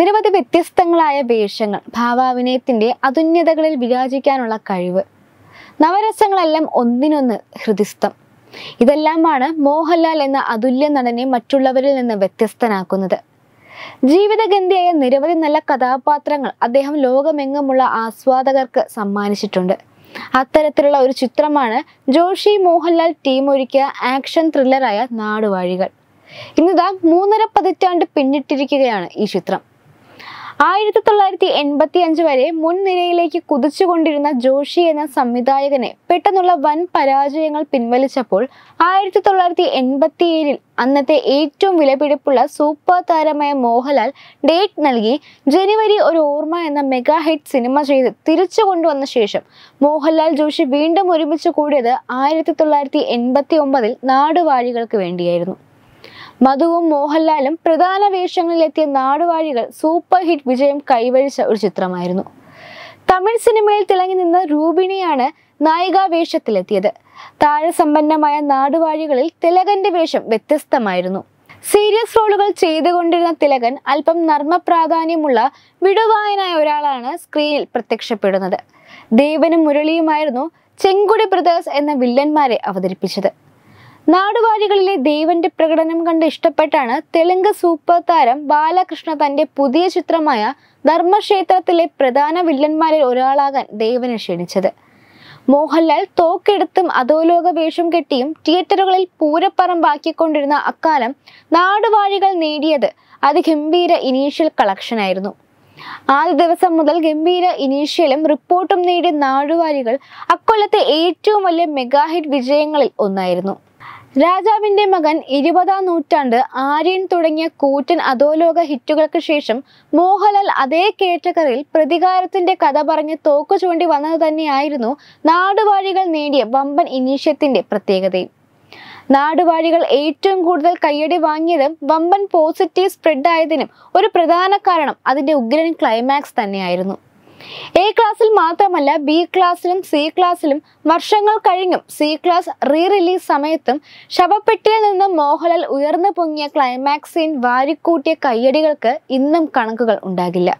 നിരവധി വ്യത്യസ്തങ്ങളായ വേഷങ്ങൾ ഭാവാഭിനയത്തിൻ്റെ അതുന്യതകളിൽ വിരാജിക്കാനുള്ള കഴിവ് നവരസങ്ങളെല്ലാം ഒന്നിനൊന്ന് ഹൃദിസ്ഥം ഇതെല്ലാമാണ് മോഹൻലാൽ എന്ന അതുല്യ നടനെ മറ്റുള്ളവരിൽ നിന്ന് വ്യത്യസ്തനാക്കുന്നത് ജീവിതഗന്ധിയായ നിരവധി നല്ല കഥാപാത്രങ്ങൾ അദ്ദേഹം ലോകമെങ്ങുമുള്ള ആസ്വാദകർക്ക് സമ്മാനിച്ചിട്ടുണ്ട് അത്തരത്തിലുള്ള ഒരു ചിത്രമാണ് ജോഷി മോഹൻലാൽ ടീം ഒരുക്കിയ ആക്ഷൻ ത്രില്ലറായ നാടുവാഴികൾ ഇന്നിതാ മൂന്നര പതിറ്റാണ്ട് പിന്നിട്ടിരിക്കുകയാണ് ഈ ചിത്രം ആയിരത്തി തൊള്ളായിരത്തി എൺപത്തി അഞ്ച് വരെ മുൻനിരയിലേക്ക് കുതിച്ചുകൊണ്ടിരുന്ന ജോഷി എന്ന സംവിധായകനെ പെട്ടെന്നുള്ള വൻ പരാജയങ്ങൾ പിൻവലിച്ചപ്പോൾ ആയിരത്തി തൊള്ളായിരത്തി എൺപത്തി ഏഴിൽ അന്നത്തെ ഏറ്റവും വിലപിടിപ്പുള്ള സൂപ്പർ താരമായ മോഹൻലാൽ ഡേറ്റ് നൽകി ജനുവരി ഒരു ഓർമ്മ എന്ന മെഗാ ഹിറ്റ് സിനിമ ചെയ്ത് തിരിച്ചു കൊണ്ടുവന്ന ശേഷം മോഹൻലാൽ ജോഷി വീണ്ടും ഒരുമിച്ച് കൂടിയത് ആയിരത്തി തൊള്ളായിരത്തി എൺപത്തി ഒമ്പതിൽ നാടുവാഴികൾക്ക് വേണ്ടിയായിരുന്നു മധുവും മോഹൻലാലും പ്രധാന വേഷങ്ങളിലെത്തിയ നാടുവാഴികൾ സൂപ്പർ ഹിറ്റ് വിജയം കൈവരിച്ച ഒരു ചിത്രമായിരുന്നു തമിഴ് സിനിമയിൽ തിളങ്ങി നിന്ന രൂപിണിയാണ് നായികാ വേഷത്തിലെത്തിയത് താഴെസമ്പന്നമായ നാടുവാഴികളിൽ തിലകന്റെ വേഷം വ്യത്യസ്തമായിരുന്നു സീരിയസ് റോളുകൾ ചെയ്തുകൊണ്ടിരുന്ന തിലകൻ അല്പം നർമ്മ പ്രാധാന്യമുള്ള വിടുവായനായ ഒരാളാണ് സ്ക്രീനിൽ പ്രത്യക്ഷപ്പെടുന്നത് ദേവനും മുരളിയുമായിരുന്നു ചെങ്കുടി ബ്രദേഴ്സ് എന്ന വില്ലന്മാരെ അവതരിപ്പിച്ചത് നാടുവാഴികളിലെ ദേവന്റെ പ്രകടനം കണ്ട് ഇഷ്ടപ്പെട്ടാണ് തെലുങ്ക് സൂപ്പർ താരം ബാലകൃഷ്ണ തന്റെ പുതിയ ചിത്രമായ ധർമ്മക്ഷേത്രത്തിലെ പ്രധാന വില്ലന്മാരിൽ ഒരാളാകാൻ ദേവനെ ക്ഷണിച്ചത് മോഹൻലാൽ തോക്കെടുത്തും അധോലോക വേഷം കെട്ടിയും തിയേറ്ററുകളിൽ പൂരപ്പറമ്പാക്കിക്കൊണ്ടിരുന്ന അക്കാലം നാടുവാഴികൾ നേടിയത് അതിഗംഭീര ഇനീഷ്യൽ കളക്ഷനായിരുന്നു ആദ്യ ദിവസം മുതൽ ഗംഭീര ഇനീഷ്യലും റിപ്പോർട്ടും നേടിയ നാടുവാഴികൾ അക്കൊല്ലത്തെ ഏറ്റവും വലിയ മെഗാഹിറ്റ് വിജയങ്ങളിൽ ഒന്നായിരുന്നു രാജാവിന്റെ മകൻ ഇരുപതാം നൂറ്റാണ്ട് ആര്യൻ തുടങ്ങിയ കൂറ്റൻ അധോലോക ഹിറ്റുകൾക്ക് ശേഷം മോഹൻലാൽ അതേ കേറ്റഗറിയിൽ പ്രതികാരത്തിന്റെ കഥ പറഞ്ഞ് തോക്കു ചൂണ്ടി വന്നത് തന്നെയായിരുന്നു നാടുവാഴികൾ നേടിയ വമ്പൻ ഇനീഷ്യത്തിന്റെ പ്രത്യേകതയും നാടുവാഴികൾ ഏറ്റവും കൂടുതൽ കയ്യടി വാങ്ങിയതും വമ്പൻ പോസിറ്റീവ് സ്പ്രെഡ് ആയതിനും ഒരു പ്രധാന കാരണം അതിന്റെ ഉഗ്രൻ ക്ലൈമാക്സ് തന്നെയായിരുന്നു എ ക്ലാസ്സിൽ മാത്രമല്ല ബി ക്ലാസ്സിലും സി ക്ലാസ്സിലും വർഷങ്ങൾ കഴിഞ്ഞും സി ക്ലാസ് റീ റിലീസ് സമയത്തും ശവപ്പെട്ടിയിൽ നിന്ന് മോഹൻലാൽ ഉയർന്നു പൊങ്ങിയ ക്ലൈമാക്സ് സീൻ വാരിക്കൂട്ടിയ കയ്യടികൾക്ക് ഇന്നും കണക്കുകൾ ഉണ്ടാകില്ല